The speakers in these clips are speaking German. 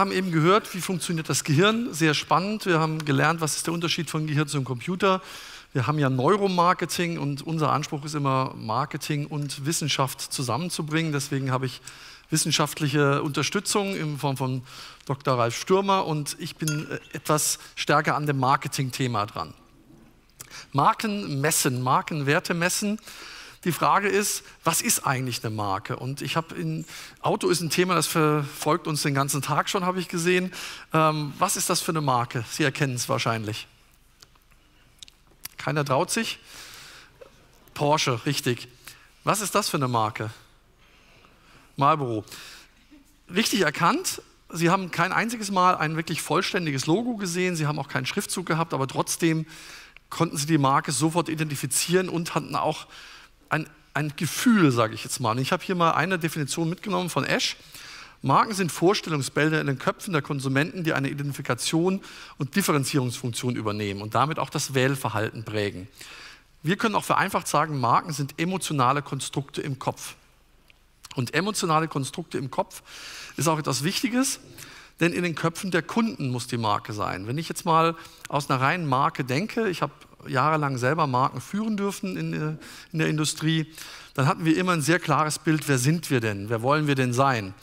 haben eben gehört, wie funktioniert das Gehirn. Sehr spannend. Wir haben gelernt, was ist der Unterschied von Gehirn zum Computer. Wir haben ja Neuromarketing und unser Anspruch ist immer, Marketing und Wissenschaft zusammenzubringen. Deswegen habe ich wissenschaftliche Unterstützung in Form von Dr. Ralf Stürmer und ich bin äh, etwas stärker an dem Marketing-Thema dran. Marken messen, Markenwerte messen. Die Frage ist, was ist eigentlich eine Marke? Und ich habe in Auto ist ein Thema, das verfolgt uns den ganzen Tag schon, habe ich gesehen. Ähm, was ist das für eine Marke? Sie erkennen es wahrscheinlich. Keiner traut sich. Porsche, richtig. Was ist das für eine Marke? Marlboro. Richtig erkannt, Sie haben kein einziges Mal ein wirklich vollständiges Logo gesehen, Sie haben auch keinen Schriftzug gehabt, aber trotzdem konnten Sie die Marke sofort identifizieren und hatten auch ein, ein Gefühl, sage ich jetzt mal. Und ich habe hier mal eine Definition mitgenommen von Esch. Marken sind Vorstellungsbilder in den Köpfen der Konsumenten, die eine Identifikation und Differenzierungsfunktion übernehmen und damit auch das Wählverhalten prägen. Wir können auch vereinfacht sagen, Marken sind emotionale Konstrukte im Kopf. Und emotionale Konstrukte im Kopf ist auch etwas Wichtiges, denn in den Köpfen der Kunden muss die Marke sein. Wenn ich jetzt mal aus einer reinen Marke denke, ich habe jahrelang selber Marken führen dürfen in, äh, in der Industrie, dann hatten wir immer ein sehr klares Bild, wer sind wir denn, wer wollen wir denn sein.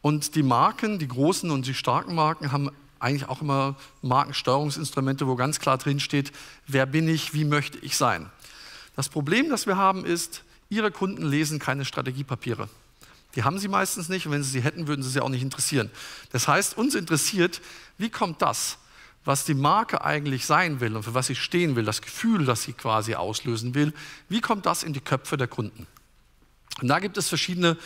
Und die Marken, die großen und die starken Marken, haben eigentlich auch immer Markensteuerungsinstrumente, wo ganz klar drin steht, wer bin ich, wie möchte ich sein. Das Problem, das wir haben, ist, Ihre Kunden lesen keine Strategiepapiere. Die haben sie meistens nicht und wenn sie sie hätten, würden sie sie auch nicht interessieren. Das heißt, uns interessiert, wie kommt das, was die Marke eigentlich sein will und für was sie stehen will, das Gefühl, das sie quasi auslösen will, wie kommt das in die Köpfe der Kunden? Und da gibt es verschiedene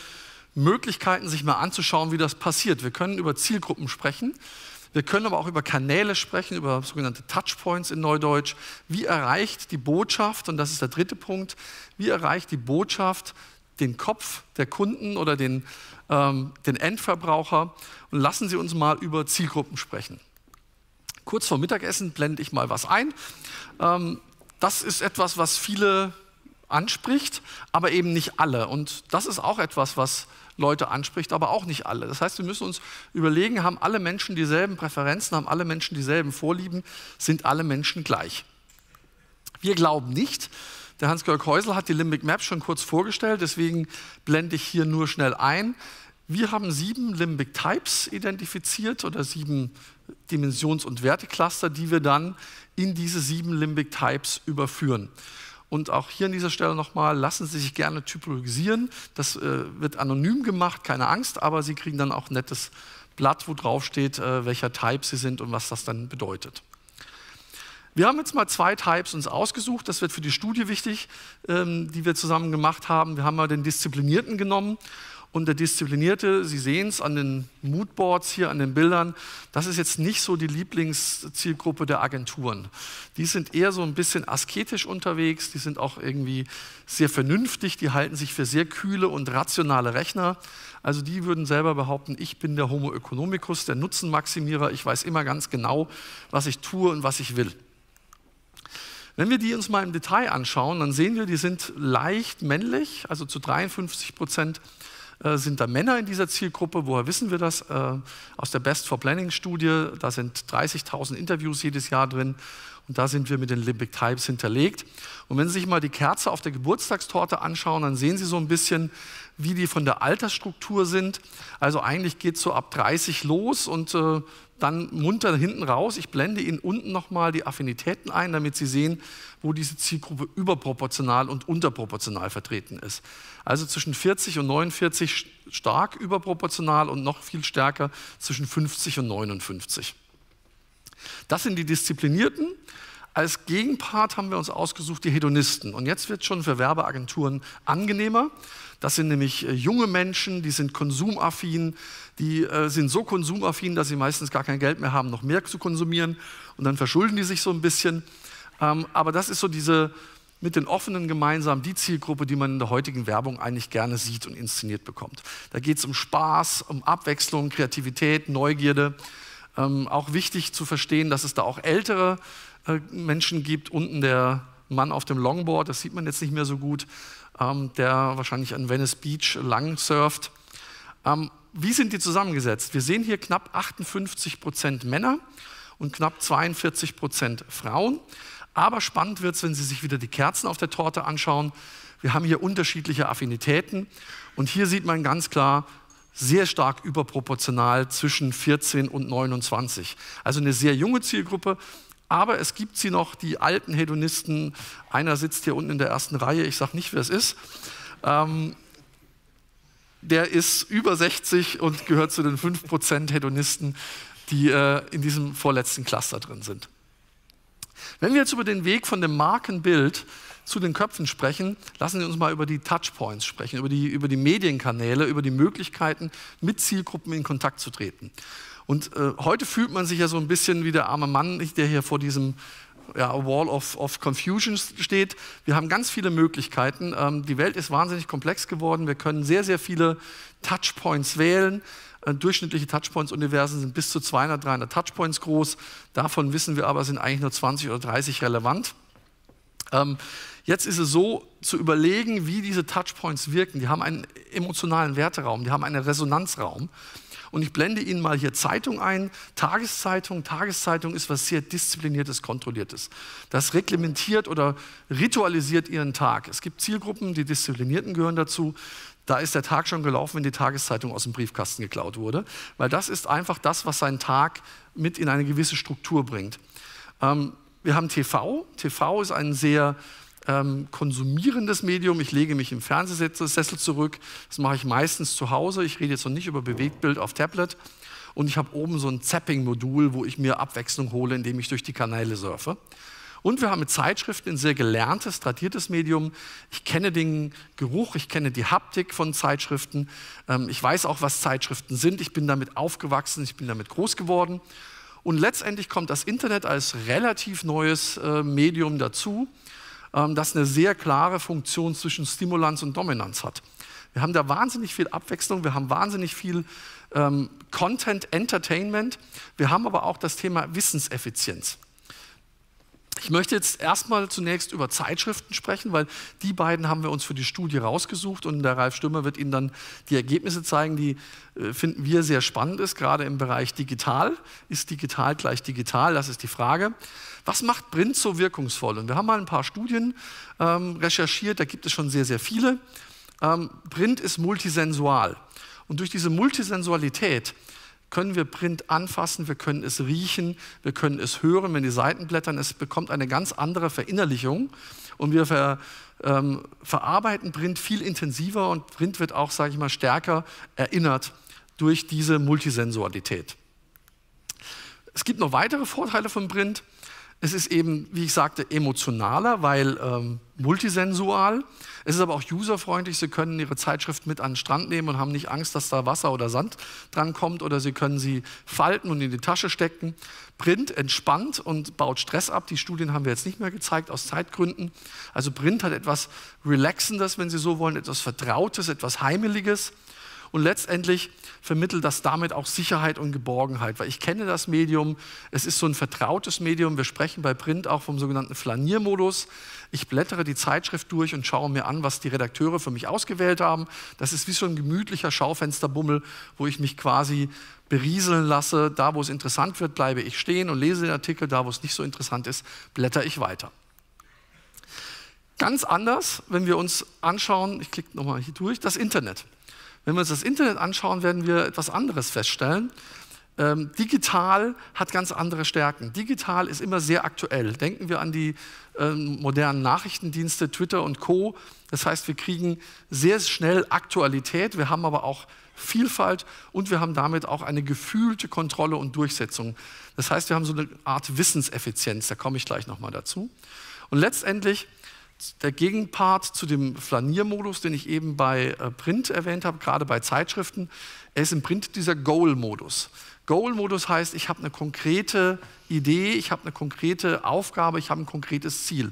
Möglichkeiten, sich mal anzuschauen, wie das passiert. Wir können über Zielgruppen sprechen. Wir können aber auch über Kanäle sprechen, über sogenannte Touchpoints in Neudeutsch. Wie erreicht die Botschaft, und das ist der dritte Punkt, wie erreicht die Botschaft den Kopf der Kunden oder den, ähm, den Endverbraucher und lassen Sie uns mal über Zielgruppen sprechen. Kurz vor Mittagessen blende ich mal was ein. Ähm, das ist etwas, was viele anspricht, aber eben nicht alle. Und das ist auch etwas, was Leute anspricht, aber auch nicht alle. Das heißt, wir müssen uns überlegen, haben alle Menschen dieselben Präferenzen, haben alle Menschen dieselben Vorlieben, sind alle Menschen gleich. Wir glauben nicht, der Hans-Georg Häusel hat die Limbic Map schon kurz vorgestellt, deswegen blende ich hier nur schnell ein. Wir haben sieben Limbic Types identifiziert oder sieben Dimensions- und Wertecluster, die wir dann in diese sieben Limbic Types überführen. Und auch hier an dieser Stelle nochmal, lassen Sie sich gerne typologisieren. Das äh, wird anonym gemacht, keine Angst, aber Sie kriegen dann auch ein nettes Blatt, wo drauf steht, äh, welcher Type Sie sind und was das dann bedeutet. Wir haben jetzt mal zwei Types uns ausgesucht. Das wird für die Studie wichtig, ähm, die wir zusammen gemacht haben. Wir haben mal den Disziplinierten genommen. Und der Disziplinierte, Sie sehen es an den Moodboards hier, an den Bildern, das ist jetzt nicht so die Lieblingszielgruppe der Agenturen. Die sind eher so ein bisschen asketisch unterwegs, die sind auch irgendwie sehr vernünftig, die halten sich für sehr kühle und rationale Rechner. Also die würden selber behaupten, ich bin der Homo economicus, der Nutzenmaximierer, ich weiß immer ganz genau, was ich tue und was ich will. Wenn wir die uns mal im Detail anschauen, dann sehen wir, die sind leicht männlich, also zu 53 Prozent äh, sind da Männer in dieser Zielgruppe. Woher wissen wir das? Äh, aus der Best for Planning Studie, da sind 30.000 Interviews jedes Jahr drin und da sind wir mit den Limbic Types hinterlegt. Und wenn Sie sich mal die Kerze auf der Geburtstagstorte anschauen, dann sehen Sie so ein bisschen, wie die von der Altersstruktur sind. Also eigentlich geht es so ab 30 los und äh, dann munter hinten raus. Ich blende Ihnen unten nochmal die Affinitäten ein, damit Sie sehen, wo diese Zielgruppe überproportional und unterproportional vertreten ist. Also zwischen 40 und 49 stark überproportional und noch viel stärker zwischen 50 und 59. Das sind die Disziplinierten. Als Gegenpart haben wir uns ausgesucht die Hedonisten. Und jetzt wird es schon für Werbeagenturen angenehmer. Das sind nämlich äh, junge Menschen, die sind konsumaffin, die äh, sind so konsumaffin, dass sie meistens gar kein Geld mehr haben, noch mehr zu konsumieren. Und dann verschulden die sich so ein bisschen. Ähm, aber das ist so diese mit den Offenen gemeinsam die Zielgruppe, die man in der heutigen Werbung eigentlich gerne sieht und inszeniert bekommt. Da geht es um Spaß, um Abwechslung, Kreativität, Neugierde. Ähm, auch wichtig zu verstehen, dass es da auch ältere äh, Menschen gibt. Unten der Mann auf dem Longboard, das sieht man jetzt nicht mehr so gut, ähm, der wahrscheinlich an Venice Beach lang surft. Ähm, wie sind die zusammengesetzt? Wir sehen hier knapp 58 Prozent Männer und knapp 42 Prozent Frauen. Aber spannend wird es, wenn Sie sich wieder die Kerzen auf der Torte anschauen. Wir haben hier unterschiedliche Affinitäten und hier sieht man ganz klar, sehr stark überproportional zwischen 14 und 29. Also eine sehr junge Zielgruppe, aber es gibt sie noch, die alten Hedonisten. Einer sitzt hier unten in der ersten Reihe, ich sage nicht, wer es ist. Ähm, der ist über 60 und gehört zu den 5% Hedonisten, die äh, in diesem vorletzten Cluster drin sind. Wenn wir jetzt über den Weg von dem Markenbild zu den Köpfen sprechen, lassen Sie uns mal über die Touchpoints sprechen, über die, über die Medienkanäle, über die Möglichkeiten, mit Zielgruppen in Kontakt zu treten. Und äh, heute fühlt man sich ja so ein bisschen wie der arme Mann, der hier vor diesem ja, Wall of, of, Confusion steht. Wir haben ganz viele Möglichkeiten. Ähm, die Welt ist wahnsinnig komplex geworden. Wir können sehr, sehr viele Touchpoints wählen. Äh, durchschnittliche Touchpoints-Universen sind bis zu 200, 300 Touchpoints groß. Davon wissen wir aber, sind eigentlich nur 20 oder 30 relevant. Ähm, jetzt ist es so, zu überlegen, wie diese Touchpoints wirken. Die haben einen emotionalen Werteraum, die haben einen Resonanzraum. Und ich blende Ihnen mal hier Zeitung ein. Tageszeitung. Tageszeitung ist was sehr diszipliniertes, kontrolliertes. Das reglementiert oder ritualisiert Ihren Tag. Es gibt Zielgruppen, die Disziplinierten gehören dazu. Da ist der Tag schon gelaufen, wenn die Tageszeitung aus dem Briefkasten geklaut wurde, weil das ist einfach das, was seinen Tag mit in eine gewisse Struktur bringt. Ähm, wir haben TV. TV ist ein sehr ähm, konsumierendes Medium. Ich lege mich im Fernsehsessel zurück. Das mache ich meistens zu Hause. Ich rede jetzt noch nicht über Bewegtbild auf Tablet. Und ich habe oben so ein Zapping-Modul, wo ich mir Abwechslung hole, indem ich durch die Kanäle surfe. Und wir haben mit Zeitschriften ein sehr gelerntes, tradiertes Medium. Ich kenne den Geruch, ich kenne die Haptik von Zeitschriften. Ähm, ich weiß auch, was Zeitschriften sind. Ich bin damit aufgewachsen, ich bin damit groß geworden. Und letztendlich kommt das Internet als relativ neues äh, Medium dazu. Ähm, das eine sehr klare Funktion zwischen Stimulanz und Dominanz hat. Wir haben da wahnsinnig viel Abwechslung, wir haben wahnsinnig viel ähm, Content, Entertainment, wir haben aber auch das Thema Wissenseffizienz. Ich möchte jetzt erstmal zunächst über Zeitschriften sprechen, weil die beiden haben wir uns für die Studie rausgesucht und der Ralf Stürmer wird Ihnen dann die Ergebnisse zeigen, die äh, finden wir sehr spannend ist, gerade im Bereich digital. Ist digital gleich digital? Das ist die Frage. Was macht Print so wirkungsvoll? Und wir haben mal ein paar Studien ähm, recherchiert, da gibt es schon sehr, sehr viele. Ähm, Print ist multisensual. Und durch diese Multisensualität können wir Print anfassen, wir können es riechen, wir können es hören, wenn die Seiten blättern, es bekommt eine ganz andere Verinnerlichung und wir ver, ähm, verarbeiten Print viel intensiver und Print wird auch, sage ich mal, stärker erinnert durch diese Multisensualität. Es gibt noch weitere Vorteile von Print. Es ist eben, wie ich sagte, emotionaler, weil ähm, multisensual. Es ist aber auch userfreundlich. Sie können Ihre Zeitschrift mit an den Strand nehmen und haben nicht Angst, dass da Wasser oder Sand dran kommt. Oder Sie können sie falten und in die Tasche stecken. Print entspannt und baut Stress ab. Die Studien haben wir jetzt nicht mehr gezeigt, aus Zeitgründen. Also Print hat etwas Relaxendes, wenn Sie so wollen, etwas Vertrautes, etwas Heimeliges. Und letztendlich vermittelt das damit auch Sicherheit und Geborgenheit, weil ich kenne das Medium, es ist so ein vertrautes Medium. Wir sprechen bei Print auch vom sogenannten Flaniermodus. Ich blättere die Zeitschrift durch und schaue mir an, was die Redakteure für mich ausgewählt haben. Das ist wie so ein gemütlicher Schaufensterbummel, wo ich mich quasi berieseln lasse. Da, wo es interessant wird, bleibe ich stehen und lese den Artikel. Da, wo es nicht so interessant ist, blätter ich weiter. Ganz anders, wenn wir uns anschauen, ich klicke nochmal hier durch, das Internet. Wenn wir uns das Internet anschauen, werden wir etwas anderes feststellen. Ähm, digital hat ganz andere Stärken. Digital ist immer sehr aktuell. Denken wir an die ähm, modernen Nachrichtendienste, Twitter und Co. Das heißt, wir kriegen sehr schnell Aktualität, wir haben aber auch Vielfalt und wir haben damit auch eine gefühlte Kontrolle und Durchsetzung. Das heißt, wir haben so eine Art Wissenseffizienz, da komme ich gleich nochmal dazu. Und letztendlich der Gegenpart zu dem Flaniermodus, den ich eben bei äh, Print erwähnt habe, gerade bei Zeitschriften, ist im Print dieser Goal-Modus. Goal-Modus heißt, ich habe eine konkrete Idee, ich habe eine konkrete Aufgabe, ich habe ein konkretes Ziel.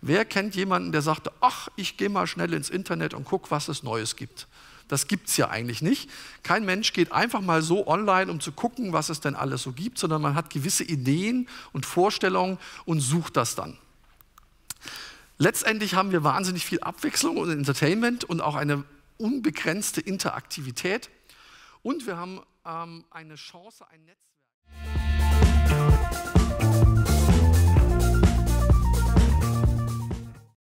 Wer kennt jemanden, der sagt, ach, ich gehe mal schnell ins Internet und gucke, was es Neues gibt? Das gibt es ja eigentlich nicht. Kein Mensch geht einfach mal so online, um zu gucken, was es denn alles so gibt, sondern man hat gewisse Ideen und Vorstellungen und sucht das dann. Letztendlich haben wir wahnsinnig viel Abwechslung und Entertainment und auch eine unbegrenzte Interaktivität. Und wir haben ähm, eine Chance, ein Netzwerk.